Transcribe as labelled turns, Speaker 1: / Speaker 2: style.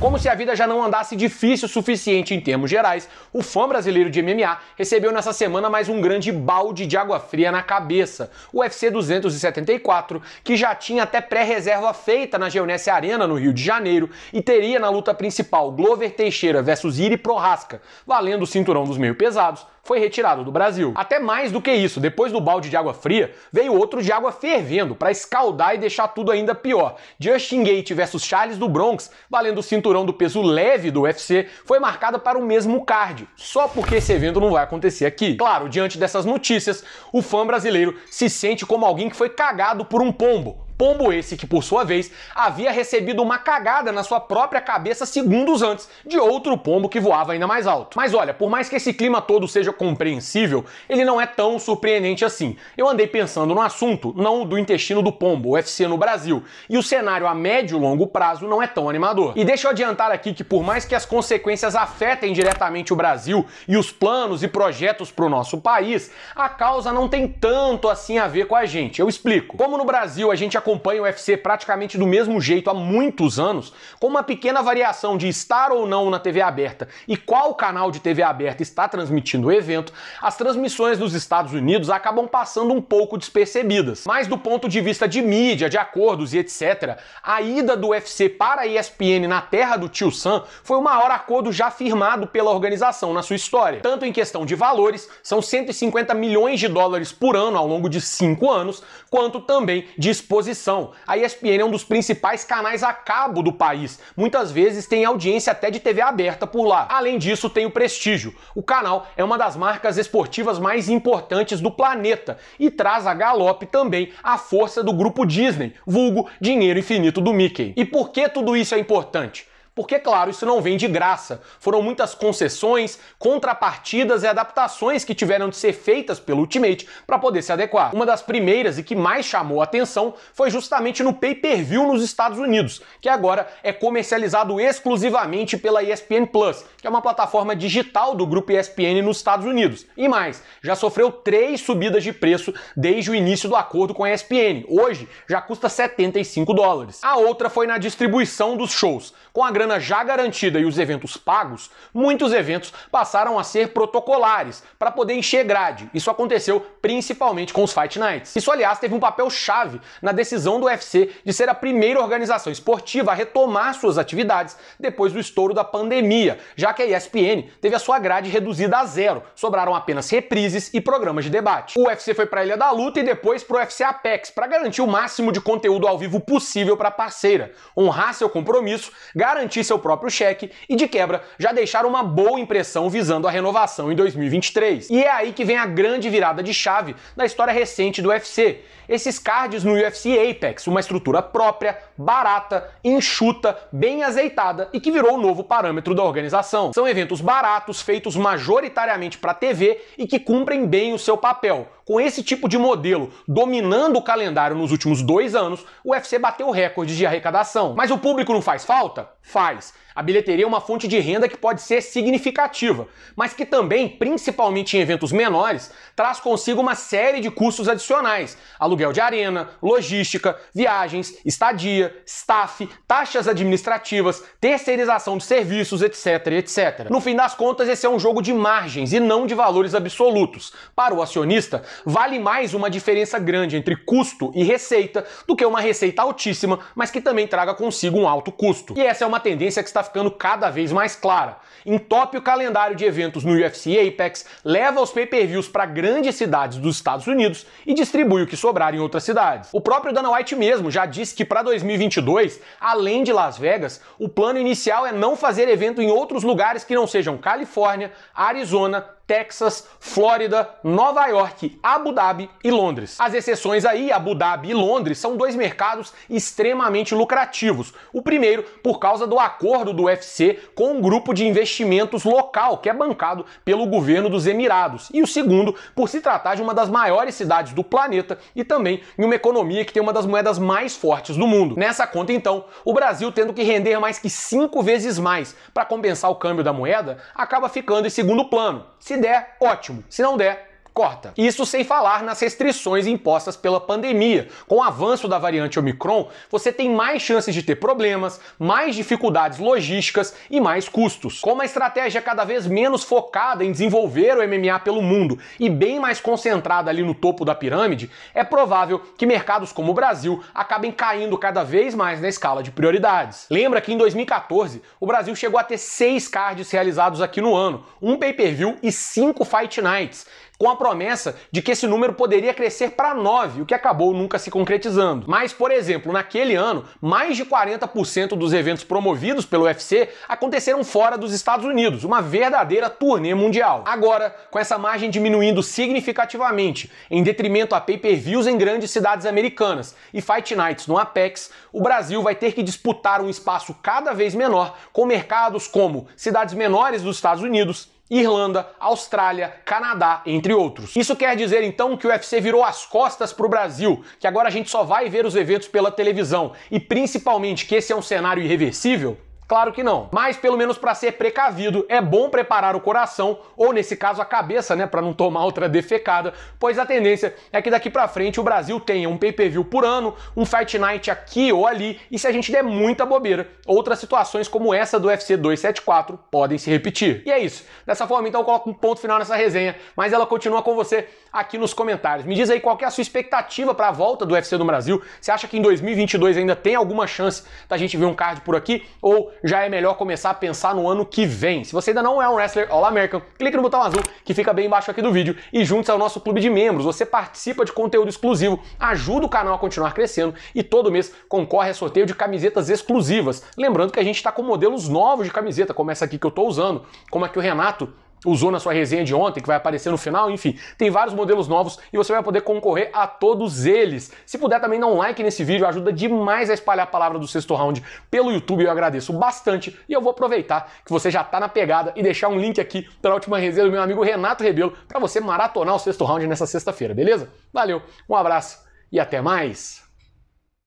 Speaker 1: Como se a vida já não andasse difícil o suficiente em termos gerais, o fã brasileiro de MMA recebeu nessa semana mais um grande balde de água fria na cabeça, o UFC 274, que já tinha até pré-reserva feita na Geonesse Arena, no Rio de Janeiro, e teria na luta principal Glover Teixeira versus Iri Prohaska, valendo o cinturão dos meio pesados, foi retirado do Brasil. Até mais do que isso, depois do balde de água fria, veio outro de água fervendo para escaldar e deixar tudo ainda pior. Justin Gate versus Charles do Bronx, valendo o cinturão do peso leve do UFC, foi marcada para o mesmo card, só porque esse evento não vai acontecer aqui. Claro, diante dessas notícias, o fã brasileiro se sente como alguém que foi cagado por um pombo, Pombo esse que, por sua vez, havia recebido uma cagada na sua própria cabeça segundos antes de outro pombo que voava ainda mais alto. Mas olha, por mais que esse clima todo seja compreensível, ele não é tão surpreendente assim. Eu andei pensando no assunto, não do intestino do pombo, UFC no Brasil, e o cenário a médio e longo prazo não é tão animador. E deixa eu adiantar aqui que por mais que as consequências afetem diretamente o Brasil e os planos e projetos para o nosso país, a causa não tem tanto assim a ver com a gente. Eu explico. Como no Brasil a gente acompanha acompanha o UFC praticamente do mesmo jeito há muitos anos, com uma pequena variação de estar ou não na TV aberta e qual canal de TV aberta está transmitindo o evento, as transmissões dos Estados Unidos acabam passando um pouco despercebidas. Mas do ponto de vista de mídia, de acordos e etc., a ida do UFC para a ESPN na terra do Tio Sam foi o maior acordo já firmado pela organização na sua história. Tanto em questão de valores, são 150 milhões de dólares por ano ao longo de cinco anos, quanto também de exposição a ESPN é um dos principais canais a cabo do país. Muitas vezes tem audiência até de TV aberta por lá. Além disso, tem o prestígio. O canal é uma das marcas esportivas mais importantes do planeta e traz a galope também a força do grupo Disney, vulgo dinheiro infinito do Mickey. E por que tudo isso é importante? porque, claro, isso não vem de graça. Foram muitas concessões, contrapartidas e adaptações que tiveram de ser feitas pelo Ultimate para poder se adequar. Uma das primeiras e que mais chamou a atenção foi justamente no pay-per-view nos Estados Unidos, que agora é comercializado exclusivamente pela ESPN Plus, que é uma plataforma digital do grupo ESPN nos Estados Unidos. E mais, já sofreu três subidas de preço desde o início do acordo com a ESPN. Hoje já custa 75 dólares. A outra foi na distribuição dos shows. Com a grana grana já garantida e os eventos pagos, muitos eventos passaram a ser protocolares para poder encher grade. Isso aconteceu principalmente com os Fight Nights. Isso, aliás, teve um papel chave na decisão do UFC de ser a primeira organização esportiva a retomar suas atividades depois do estouro da pandemia, já que a ESPN teve a sua grade reduzida a zero, sobraram apenas reprises e programas de debate. O UFC foi para a Ilha da Luta e depois para o UFC Apex para garantir o máximo de conteúdo ao vivo possível para a parceira, honrar seu compromisso, garantir emitir seu próprio cheque e, de quebra, já deixar uma boa impressão visando a renovação em 2023. E é aí que vem a grande virada de chave da história recente do UFC. Esses cards no UFC Apex, uma estrutura própria, barata, enxuta, bem azeitada e que virou o novo parâmetro da organização. São eventos baratos, feitos majoritariamente para TV e que cumprem bem o seu papel com esse tipo de modelo dominando o calendário nos últimos dois anos, o UFC bateu recordes de arrecadação. Mas o público não faz falta? Faz. A bilheteria é uma fonte de renda que pode ser significativa, mas que também, principalmente em eventos menores, traz consigo uma série de custos adicionais: aluguel de arena, logística, viagens, estadia, staff, taxas administrativas, terceirização de serviços, etc, etc. No fim das contas, esse é um jogo de margens e não de valores absolutos. Para o acionista, vale mais uma diferença grande entre custo e receita do que uma receita altíssima, mas que também traga consigo um alto custo. E essa é uma tendência que está está ficando cada vez mais clara. Entope o calendário de eventos no UFC Apex, leva os pay-per-views para grandes cidades dos Estados Unidos e distribui o que sobrar em outras cidades. O próprio Dana White mesmo já disse que para 2022, além de Las Vegas, o plano inicial é não fazer evento em outros lugares que não sejam Califórnia, Arizona, Texas, Flórida, Nova York, Abu Dhabi e Londres. As exceções aí, Abu Dhabi e Londres, são dois mercados extremamente lucrativos. O primeiro, por causa do acordo do UFC com um grupo de investimentos local, que é bancado pelo governo dos Emirados. E o segundo, por se tratar de uma das maiores cidades do planeta e também em uma economia que tem uma das moedas mais fortes do mundo. Nessa conta, então, o Brasil tendo que render mais que cinco vezes mais para compensar o câmbio da moeda, acaba ficando em segundo plano. Se der, ótimo. Se não der, corta. Isso sem falar nas restrições impostas pela pandemia. Com o avanço da variante Omicron, você tem mais chances de ter problemas, mais dificuldades logísticas e mais custos. Com uma estratégia cada vez menos focada em desenvolver o MMA pelo mundo e bem mais concentrada ali no topo da pirâmide, é provável que mercados como o Brasil acabem caindo cada vez mais na escala de prioridades. Lembra que em 2014 o Brasil chegou a ter seis cards realizados aqui no ano, um pay-per-view e cinco fight nights com a promessa de que esse número poderia crescer para 9, o que acabou nunca se concretizando. Mas, por exemplo, naquele ano, mais de 40% dos eventos promovidos pelo UFC aconteceram fora dos Estados Unidos, uma verdadeira turnê mundial. Agora, com essa margem diminuindo significativamente, em detrimento a pay-per-views em grandes cidades americanas e Fight Nights no Apex, o Brasil vai ter que disputar um espaço cada vez menor com mercados como cidades menores dos Estados Unidos, Irlanda, Austrália, Canadá, entre outros. Isso quer dizer então que o UFC virou as costas para o Brasil, que agora a gente só vai ver os eventos pela televisão e principalmente que esse é um cenário irreversível? Claro que não. Mas pelo menos para ser precavido, é bom preparar o coração ou nesse caso a cabeça, né, para não tomar outra defecada, pois a tendência é que daqui para frente o Brasil tenha um pay-per-view por ano, um Fight Night aqui ou ali, e se a gente der muita bobeira, outras situações como essa do UFC 274 podem se repetir. E é isso. Dessa forma, então, eu coloco um ponto final nessa resenha, mas ela continua com você aqui nos comentários. Me diz aí qual é a sua expectativa para a volta do UFC no Brasil. Você acha que em 2022 ainda tem alguma chance da gente ver um card por aqui? Ou já é melhor começar a pensar no ano que vem. Se você ainda não é um wrestler All-American, clique no botão azul que fica bem embaixo aqui do vídeo e junte-se ao nosso clube de membros. Você participa de conteúdo exclusivo, ajuda o canal a continuar crescendo e todo mês concorre a sorteio de camisetas exclusivas. Lembrando que a gente está com modelos novos de camiseta, como essa aqui que eu estou usando, como é que o Renato usou na sua resenha de ontem, que vai aparecer no final, enfim, tem vários modelos novos e você vai poder concorrer a todos eles. Se puder também dar um like nesse vídeo, ajuda demais a espalhar a palavra do sexto round pelo YouTube, eu agradeço bastante e eu vou aproveitar que você já está na pegada e deixar um link aqui para a última resenha do meu amigo Renato Rebelo para você maratonar o sexto round nessa sexta-feira, beleza? Valeu, um abraço e até mais!